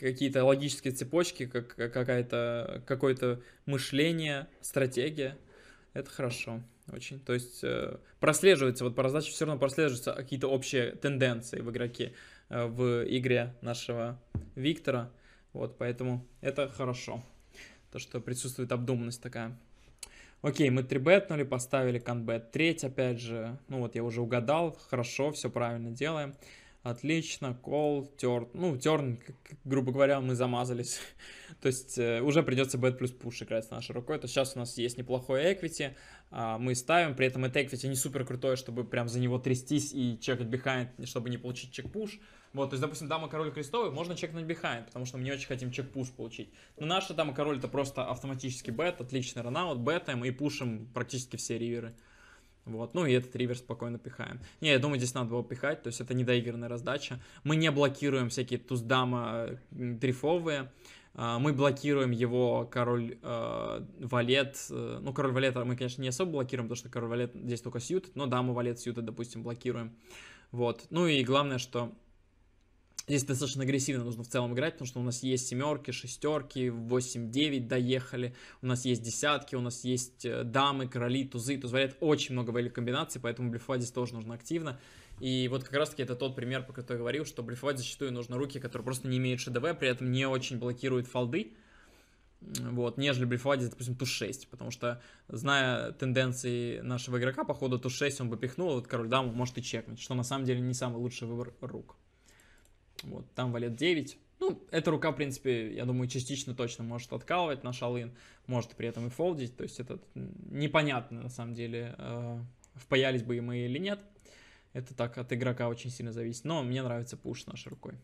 какие-то логические цепочки, как какая-то, какое-то мышление, стратегия. Это хорошо очень. То есть э, прослеживается, вот по раздаче все равно прослеживаются какие-то общие тенденции в игроке, э, в игре нашего Виктора. Вот, поэтому это хорошо. То, что присутствует обдуманность такая. Окей, мы 3 бетнули, поставили конбет треть, опять же. Ну вот я уже угадал, хорошо, все правильно делаем. Отлично, кол, терн. Ну, терн, грубо говоря, мы замазались. То есть э, уже придется бет плюс пуш играть с нашей рукой. То сейчас у нас есть неплохой эквити. Э, мы ставим, при этом это эквити не супер крутое, чтобы прям за него трястись и чекать бихайнд, чтобы не получить чек-пуш. Вот, то есть, допустим, дама король крестовый, можно чекнуть бихайнд, потому что мы не очень хотим чек-пуш получить. Но наша дама король это просто автоматический бет, отличный ранаут, бетаем и пушим практически все риверы. Вот, ну и этот ривер спокойно пихаем. Не, я думаю, здесь надо было пихать, то есть это недоигранная раздача. Мы не блокируем всякие туздама дрифовые. А, мы блокируем его король а, э, валет. Ну, король валета мы, конечно, не особо блокируем, потому что король валет здесь только сьют. Но даму валет сьюта, допустим, блокируем. Вот. Ну и главное, что Здесь достаточно агрессивно нужно в целом играть, потому что у нас есть семерки, шестерки, 8-9 доехали, у нас есть десятки, у нас есть э, дамы, короли, тузы, туз валет, очень много value комбинаций, поэтому блефовать здесь тоже нужно активно. И вот как раз таки это тот пример, про который я говорил, что блефовать зачастую нужно руки, которые просто не имеют ШДВ, при этом не очень блокируют фолды, вот, нежели блефовать, допустим, туз-6, потому что, зная тенденции нашего игрока, походу туз-6 он бы пихнул, а вот король-даму может и чекнуть, что на самом деле не самый лучший выбор рук. Вот, там валет 9. Ну, эта рука, в принципе, я думаю, частично точно может откалывать наш алын, может при этом и фолдить, то есть это непонятно, на самом деле, э, впаялись бы мы или нет. Это так от игрока очень сильно зависит, но мне нравится пуш нашей рукой.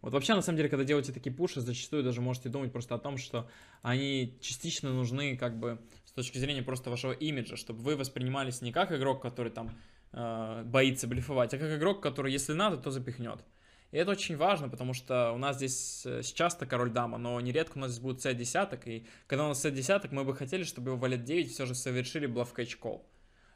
Вот вообще, на самом деле, когда делаете такие пуши, зачастую даже можете думать просто о том, что они частично нужны как бы с точки зрения просто вашего имиджа, чтобы вы воспринимались не как игрок, который там э, боится блефовать, а как игрок, который, если надо, то запихнет. И это очень важно, потому что у нас здесь э, сейчас-то король дама, но нередко у нас здесь будет c десяток, и когда у нас c десяток, мы бы хотели, чтобы его валет 9 все же совершили кэч кол.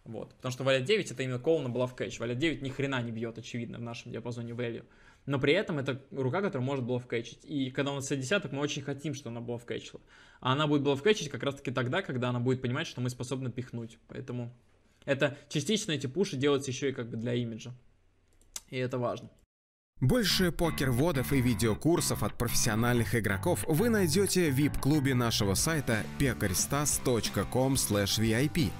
Вот. Потому что валет 9 это именно кол на кэч, Валет 9 ни хрена не бьет, очевидно, в нашем диапазоне value. Но при этом это рука, которая может кэчить, И когда у нас десяток, мы очень хотим, чтобы она блавкэчила. А она будет кэчить как раз таки тогда, когда она будет понимать, что мы способны пихнуть. Поэтому это частично эти пуши делаются еще и как бы для имиджа. И это важно. Больше покер-водов и видеокурсов от профессиональных игроков вы найдете в VIP-клубе нашего сайта pekarystas.com VIP.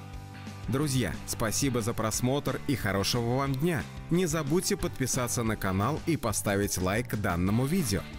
Друзья, спасибо за просмотр и хорошего вам дня! Не забудьте подписаться на канал и поставить лайк данному видео.